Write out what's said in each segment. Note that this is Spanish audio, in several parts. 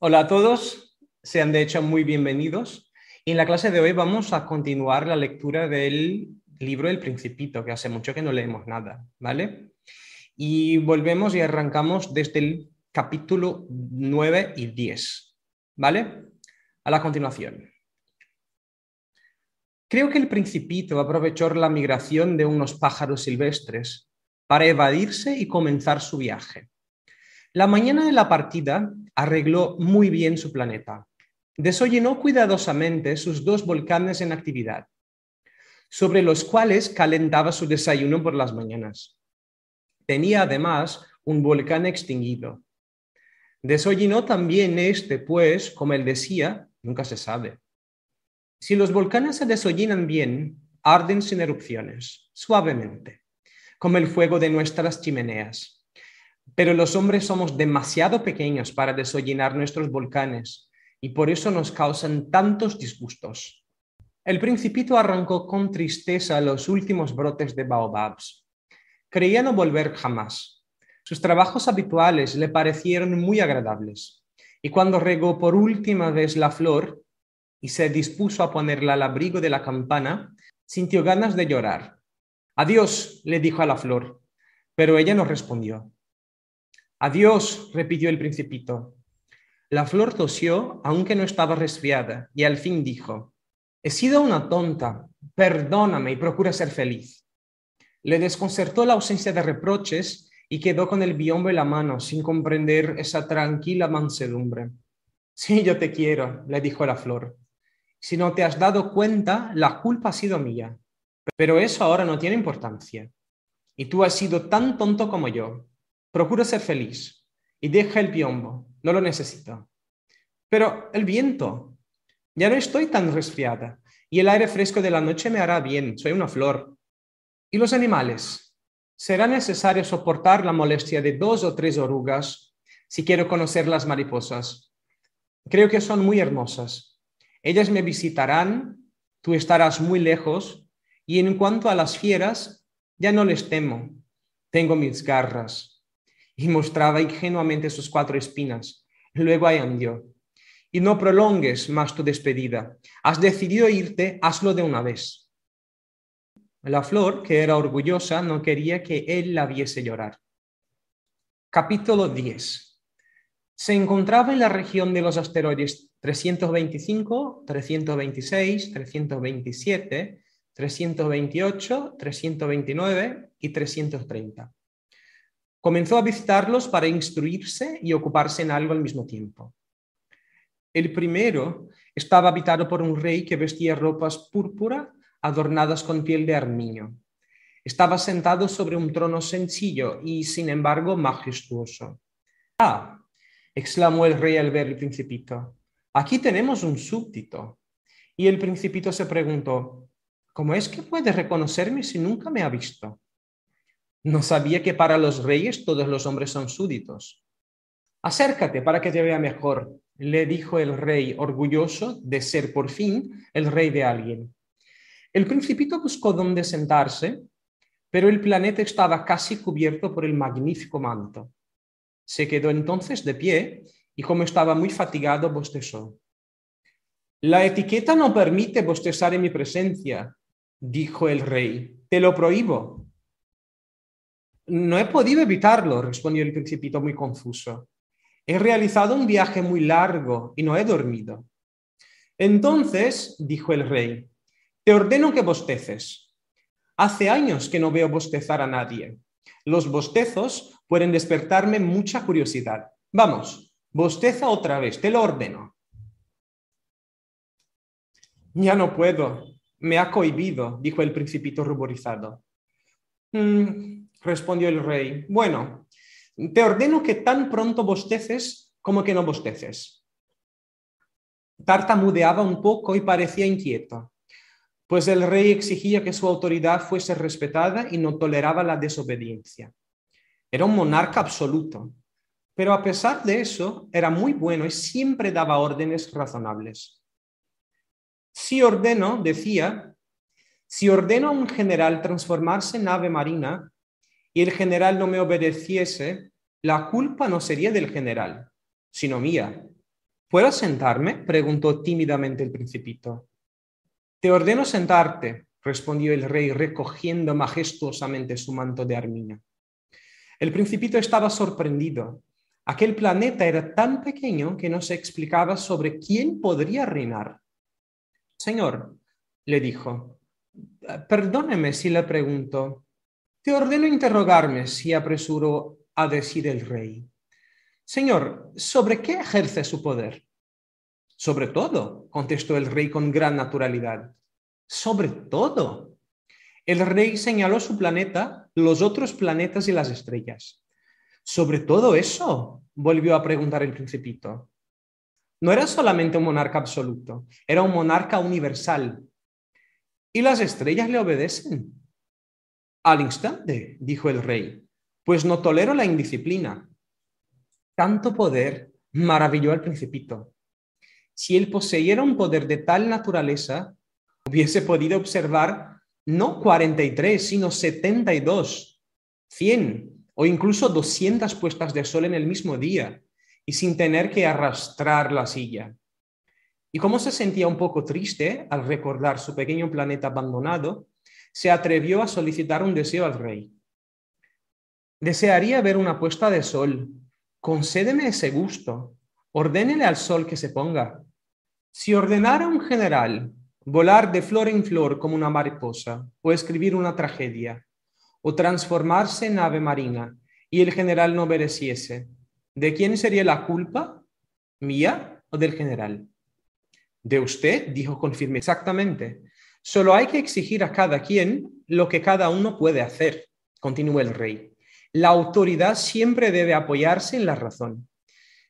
Hola a todos, sean de hecho muy bienvenidos. en la clase de hoy vamos a continuar la lectura del libro El Principito, que hace mucho que no leemos nada, ¿vale? Y volvemos y arrancamos desde el capítulo 9 y 10, ¿vale? A la continuación. Creo que el Principito aprovechó la migración de unos pájaros silvestres para evadirse y comenzar su viaje. La mañana de la partida arregló muy bien su planeta. Desollinó cuidadosamente sus dos volcanes en actividad, sobre los cuales calentaba su desayuno por las mañanas. Tenía además un volcán extinguido. Desollinó también este, pues, como él decía, nunca se sabe. Si los volcanes se desollinan bien, arden sin erupciones, suavemente, como el fuego de nuestras chimeneas. Pero los hombres somos demasiado pequeños para desollinar nuestros volcanes y por eso nos causan tantos disgustos. El principito arrancó con tristeza los últimos brotes de baobabs. Creía no volver jamás. Sus trabajos habituales le parecieron muy agradables. Y cuando regó por última vez la flor y se dispuso a ponerla al abrigo de la campana, sintió ganas de llorar. Adiós, le dijo a la flor, pero ella no respondió. Adiós, repitió el principito. La flor tosió, aunque no estaba resfriada, y al fin dijo, He sido una tonta, perdóname y procura ser feliz. Le desconcertó la ausencia de reproches y quedó con el biombo en la mano, sin comprender esa tranquila mansedumbre. Sí, yo te quiero, le dijo la flor. Si no te has dado cuenta, la culpa ha sido mía. Pero eso ahora no tiene importancia. Y tú has sido tan tonto como yo. Procura ser feliz y deja el piombo, no lo necesito. Pero el viento, ya no estoy tan resfriada y el aire fresco de la noche me hará bien, soy una flor. ¿Y los animales? Será necesario soportar la molestia de dos o tres orugas si quiero conocer las mariposas. Creo que son muy hermosas. Ellas me visitarán, tú estarás muy lejos y en cuanto a las fieras, ya no les temo. Tengo mis garras y mostraba ingenuamente sus cuatro espinas. Luego andió. y no prolongues más tu despedida. Has decidido irte, hazlo de una vez. La flor, que era orgullosa, no quería que él la viese llorar. Capítulo 10. Se encontraba en la región de los asteroides 325, 326, 327, 328, 329 y 330. Comenzó a visitarlos para instruirse y ocuparse en algo al mismo tiempo. El primero estaba habitado por un rey que vestía ropas púrpura adornadas con piel de armiño. Estaba sentado sobre un trono sencillo y, sin embargo, majestuoso. Ah, exclamó el rey al ver al principito. Aquí tenemos un súbdito. Y el principito se preguntó, ¿cómo es que puede reconocerme si nunca me ha visto? No sabía que para los reyes todos los hombres son súditos. Acércate para que te vea mejor, le dijo el rey, orgulloso de ser por fin el rey de alguien. El principito buscó dónde sentarse, pero el planeta estaba casi cubierto por el magnífico manto. Se quedó entonces de pie y como estaba muy fatigado, bostezó. La etiqueta no permite bostezar en mi presencia, dijo el rey. Te lo prohíbo. No he podido evitarlo, respondió el principito muy confuso. He realizado un viaje muy largo y no he dormido. Entonces, dijo el rey, te ordeno que bosteces. Hace años que no veo bostezar a nadie. Los bostezos pueden despertarme mucha curiosidad. Vamos, bosteza otra vez, te lo ordeno. Ya no puedo, me ha cohibido, dijo el principito ruborizado. Mm, respondió el rey, bueno, te ordeno que tan pronto bosteces como que no bosteces. Tartamudeaba un poco y parecía inquieto, pues el rey exigía que su autoridad fuese respetada y no toleraba la desobediencia. Era un monarca absoluto, pero a pesar de eso era muy bueno y siempre daba órdenes razonables. Si ordeno, decía, si ordeno a un general transformarse en ave marina, el general no me obedeciese, la culpa no sería del general, sino mía. ¿Puedo sentarme? preguntó tímidamente el principito. Te ordeno sentarte, respondió el rey recogiendo majestuosamente su manto de armina. El principito estaba sorprendido. Aquel planeta era tan pequeño que no se explicaba sobre quién podría reinar. Señor, le dijo, perdóneme si le pregunto, te ordeno interrogarme si apresuro, a decir el rey. Señor, ¿sobre qué ejerce su poder? Sobre todo, contestó el rey con gran naturalidad. Sobre todo. El rey señaló su planeta, los otros planetas y las estrellas. Sobre todo eso, volvió a preguntar el principito. No era solamente un monarca absoluto, era un monarca universal. Y las estrellas le obedecen, al instante, dijo el rey, pues no tolero la indisciplina. Tanto poder maravilló al principito. Si él poseyera un poder de tal naturaleza, hubiese podido observar no 43, sino 72, 100 o incluso 200 puestas de sol en el mismo día y sin tener que arrastrar la silla. Y como se sentía un poco triste al recordar su pequeño planeta abandonado, se atrevió a solicitar un deseo al rey. Desearía ver una puesta de sol. Concédeme ese gusto. Ordénele al sol que se ponga. Si ordenara un general volar de flor en flor como una mariposa, o escribir una tragedia, o transformarse en ave marina, y el general no mereciese, ¿de quién sería la culpa? ¿Mía o del general? De usted, dijo con firmeza. Exactamente. Solo hay que exigir a cada quien lo que cada uno puede hacer, continúa el rey. La autoridad siempre debe apoyarse en la razón.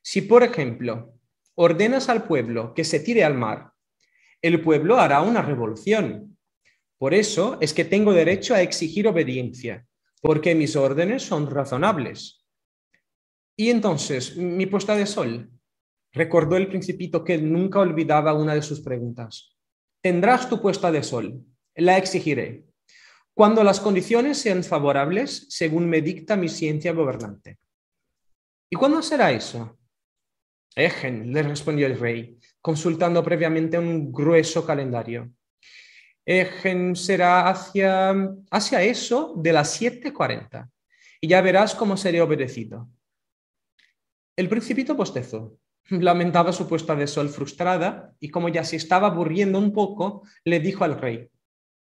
Si, por ejemplo, ordenas al pueblo que se tire al mar, el pueblo hará una revolución. Por eso es que tengo derecho a exigir obediencia, porque mis órdenes son razonables. Y entonces, mi puesta de sol. Recordó el principito que nunca olvidaba una de sus preguntas. Tendrás tu puesta de sol, la exigiré, cuando las condiciones sean favorables, según me dicta mi ciencia gobernante. ¿Y cuándo será eso? Ejen, eh, le respondió el rey, consultando previamente un grueso calendario. Ejen eh, será hacia, hacia eso de las 7.40, y ya verás cómo seré obedecido. El principito postezó lamentaba su puesta de sol frustrada y como ya se estaba aburriendo un poco, le dijo al rey,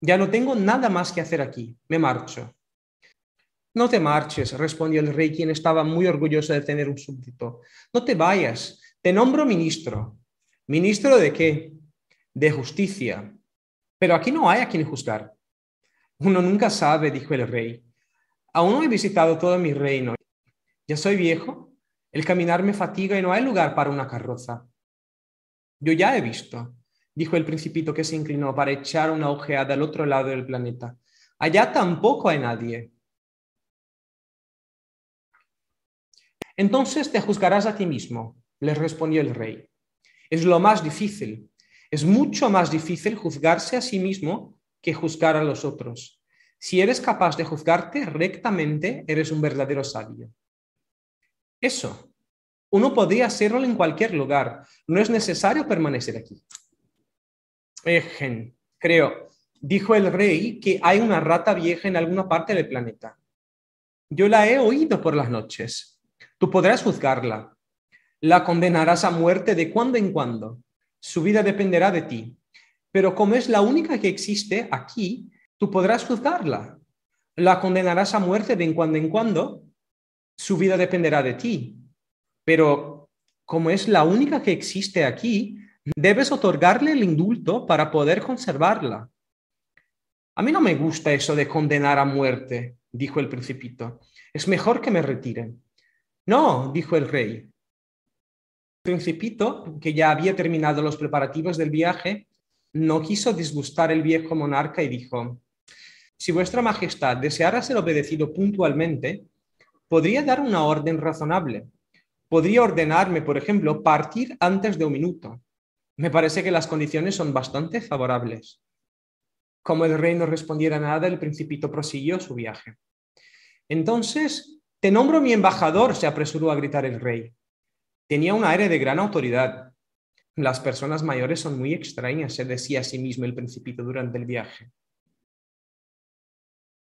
ya no tengo nada más que hacer aquí, me marcho. No te marches, respondió el rey, quien estaba muy orgulloso de tener un súbdito. No te vayas, te nombro ministro. ¿Ministro de qué? De justicia. Pero aquí no hay a quien juzgar. Uno nunca sabe, dijo el rey. Aún no he visitado todo mi reino. Ya soy viejo el caminar me fatiga y no hay lugar para una carroza. Yo ya he visto, dijo el principito que se inclinó para echar una ojeada al otro lado del planeta. Allá tampoco hay nadie. Entonces te juzgarás a ti mismo, le respondió el rey. Es lo más difícil. Es mucho más difícil juzgarse a sí mismo que juzgar a los otros. Si eres capaz de juzgarte rectamente, eres un verdadero sabio. Eso. Uno podría hacerlo en cualquier lugar. No es necesario permanecer aquí. Ejen, creo, dijo el rey que hay una rata vieja en alguna parte del planeta. Yo la he oído por las noches. Tú podrás juzgarla. La condenarás a muerte de cuando en cuando. Su vida dependerá de ti. Pero como es la única que existe aquí, tú podrás juzgarla. La condenarás a muerte de cuando en cuando su vida dependerá de ti. Pero como es la única que existe aquí, debes otorgarle el indulto para poder conservarla. A mí no me gusta eso de condenar a muerte, dijo el principito. Es mejor que me retiren. No, dijo el rey. El principito, que ya había terminado los preparativos del viaje, no quiso disgustar al viejo monarca y dijo, Si vuestra Majestad deseara ser obedecido puntualmente, podría dar una orden razonable. Podría ordenarme, por ejemplo, partir antes de un minuto. Me parece que las condiciones son bastante favorables. Como el rey no respondiera nada, el principito prosiguió su viaje. Entonces, te nombro mi embajador, se apresuró a gritar el rey. Tenía un aire de gran autoridad. Las personas mayores son muy extrañas, se decía a sí mismo el principito durante el viaje.